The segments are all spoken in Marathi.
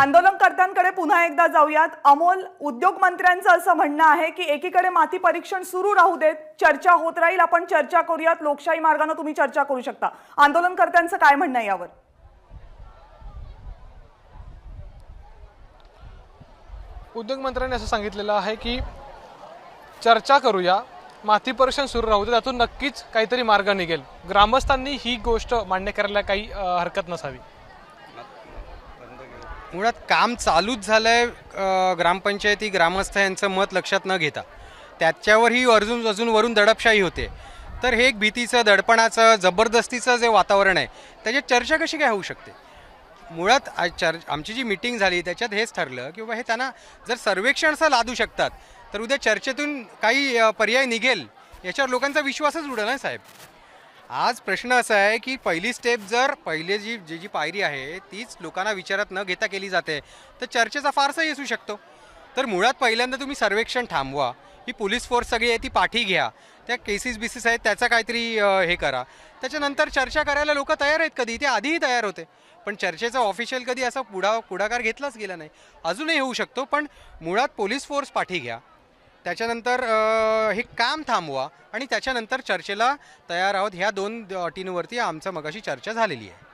आंदोलनकर्त्यांकडे पुन्हा एकदा जाऊयात अमोल उद्योग मंत्र्यांचं असं म्हणणं आहे की एकीकडे माती परीक्षण सुरू राहू देत चर्चा होत राहील आपण चर्चा करूयात लोकशाही मार्गाने तुम्ही चर्चा करू शकता आंदोलनकर्त्यांचं काय म्हणणं यावर उद्योग मंत्र्यांनी असं सांगितलेलं आहे की चर्चा करूया माती परीक्षण सुरू राहू दे त्यातून नक्कीच काहीतरी मार्ग निघेल ग्रामस्थांनी ही गोष्ट मान्य करायला काही हरकत नसावी मुळात काम चालूच झालं आहे ग्रामपंचायती ग्रामस्थ यांचं मत लक्षात न घेता त्याच्यावरही अर्जून अजून वरून दडपशाही होते तर हे एक भीतीचं दडपणाचं जबरदस्तीचं जे वातावरण आहे त्याच्यात चर्चा कशी काय होऊ शकते मुळात चर् आमची जी मिटिंग झाली त्याच्यात हेच ठरलं की बाबा हे त्यांना जर सर्वेक्षणचं लादू शकतात तर उद्या चर्चेतून काही पर्याय निघेल याच्यावर लोकांचा विश्वासच उडेल ना साहेब आज प्रश्न असा आहे की पहिली स्टेप जर पहिले जी जी जी पायरी आहे तीच लोकांना विचारात न घेता केली जाते तर चर्चेचा फारसाही असू शकतो तर मुळात पहिल्यांदा तुम्ही सर्वेक्षण थांबवा ही पोलीस फोर्स सगळी आहे ती पाठी घ्या त्या केसेस बिसेस आहेत त्याचा काहीतरी हे करा त्याच्यानंतर चर्चा करायला लोक तयार आहेत कधी ते आधीही तयार होते पण चर्चेचा ऑफिशियल कधी असा पुढा पुढाकार घेतलाच गेला नाही अजूनही होऊ शकतो पण मुळात पोलीस फोर्स पाठी घ्या त्याच्यानंतर हे काम थांबवा आणि त्याच्यानंतर चर्चेला तयार आहोत ह्या दोन अटींवरती आमचं मगाशी चर्चा झालेली आहे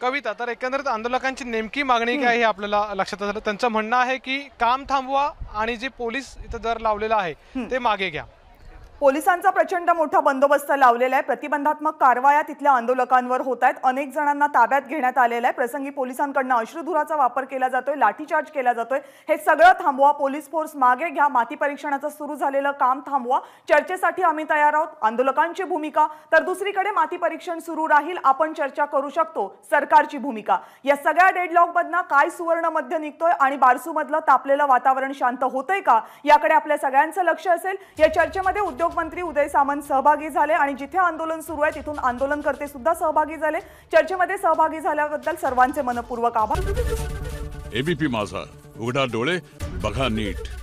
कविता तर एकंदरीत आंदोलकांची नेमकी मागणी काय हे आपल्याला लक्षात आलं त्यांचं म्हणणं आहे की काम थांबवा आणि जे पोलीस इथं दर लावलेलं आहे ते मागे घ्या पोलिसांचा प्रचंड मोठा बंदोबस्त लावलेला आहे प्रतिबंधात्मक कारवाया तिथल्या आंदोलकांवर होत आहेत अनेक जणांना ताब्यात घेण्यात आलेलं आहे प्रसंगी पोलिसांकडनं अश्रुधुराचा वापर केला जातोय लाठीचार्ज केला जातोय हे सगळं थांबवा पोलीस फोर्स मागे घ्या माती परीक्षणाचं सुरू झालेलं काम थांबवा चर्चेसाठी आम्ही तयार आहोत आंदोलकांची भूमिका तर दुसरीकडे माती परीक्षण सुरू राहील आपण चर्चा करू शकतो सरकारची भूमिका या सगळ्या डेडलॉक काय सुवर्ण मध्य निघतोय आणि बारसूमधलं तापलेलं वातावरण शांत होतंय का याकडे आपल्या सगळ्यांचं लक्ष असेल या चर्चेमध्ये उद्योग मंत्री उदय सामंत सहभागी झाले आणि जिथे आंदोलन सुरू आहे तिथून आंदोलनकर्ते सुद्धा सहभागी झाले चर्चेमध्ये सहभागी झाल्याबद्दल सर्वांचे मनपूर्वक आभार एबीपी माझा उघडा डोळे बघा नीट